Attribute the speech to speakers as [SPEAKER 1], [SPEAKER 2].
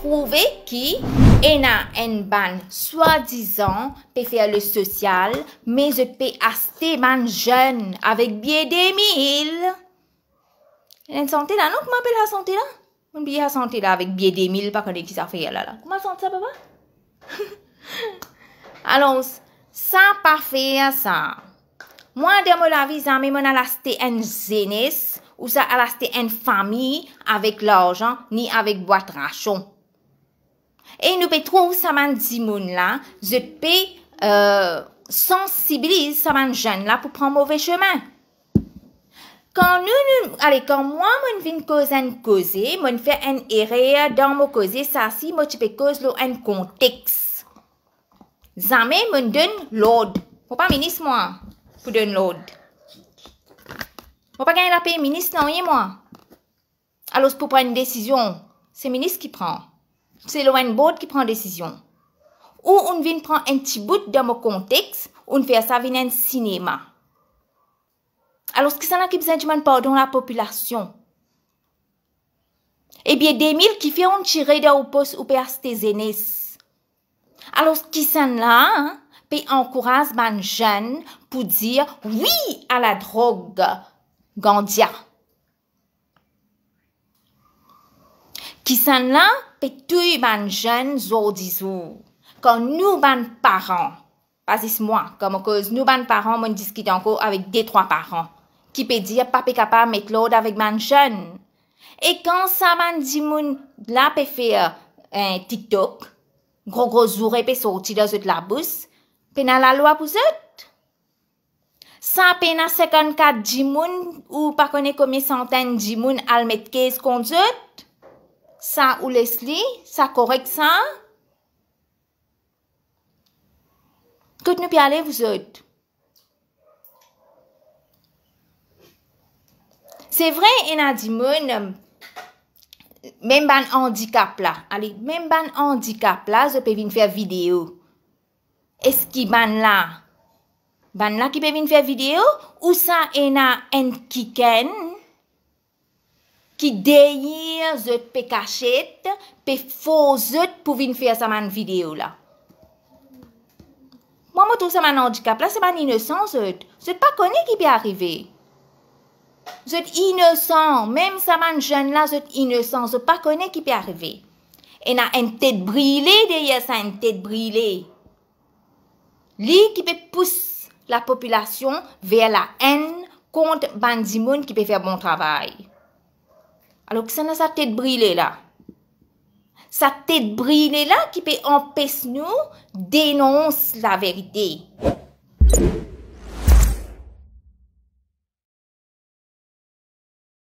[SPEAKER 1] trouvé qui est en ban soi-disant peut faire le social, mais je peux acheter man jeune avec bien des mille. En santé là, non? Comment appelle la santé là? On bien la santé là avec bien des mille, pas qu'on qui ça fait là là. Comment santé ça, papa? Allons, ça pas faire hein, ça. Moi, de mon avis, mais mon acheté un zénis ou ça acheté une famille avec l'argent ni avec boîte rachon. Et nous pouvons saman dimoun là, je peux euh, sensibiliser saman jeune là pour prendre mauvais chemin. Quand nous, nous allez, quand moi, mon vin cause un cause, mon fait un erreur dans mon cause, ça si, moi, tu peux cause le un contexte. Jamais, mon donne l'ordre. suis pas ministre, moi, pour donner l'ordre. suis pas gagner la paix, ministre, non, moi. Alors, pour prendre une décision, c'est ministre qui prend c'est le même board qui prend décision. Ou on vient prendre un petit bout dans mon contexte, on fait ça venir un cinéma. Alors, ce qui s'en a qui besoin de pardon la population? Eh bien, des mille qui font un tirer dans le poste ou aînés. Alors, ce qui s'en là, hein, encourage les jeunes pour dire oui à la drogue gandia. Isanla petui ban jeune zodizu. Quand nous ban parents, pas moi, comme cause nous ban parents, mon discute encore avec des trois parents. Qui peut dire pas capable mettre l'autre avec ban jeune. Et quand ça man dit moun là peut faire un euh, TikTok, gros gros zouré peut sortir dans la bouche, pena la loi pour eux. Ça pena 54 dimoun ou pas connaît combien centaines dimoun al mettre 15 conduite. Sa ou les li? Sa korek sa? Kout nou pi ale vou zot? Se vre ena di moun men ban handikapla ale men ban handikapla ze pe vin fè video eski ban la? Ban la ki pe vin fè video? Ou sa ena en kiken? qui derrière ce peut cacher, peut faux zot pour faire sa man vidéo là. Moi, je trouve ça un handicap. Là, c'est pas innocence. Je pas connu qui peut arriver. Vous êtes innocent. Même sa man jeune là, vous êtes innocent. Je pas connu qui peut arriver. Et a une tête brûlée derrière ça, une tête brûlée. Li qui peut pousser la population vers la haine contre Bandimoun qui peut faire bon travail. alo ki sa nan sa tèt brilè la. Sa tèt brilè la ki pe empes nou denons la verdi.